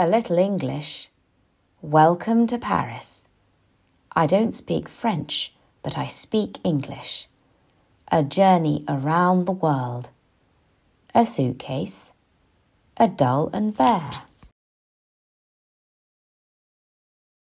a little English. Welcome to Paris. I don't speak French, but I speak English. A journey around the world. A suitcase. A doll and bear.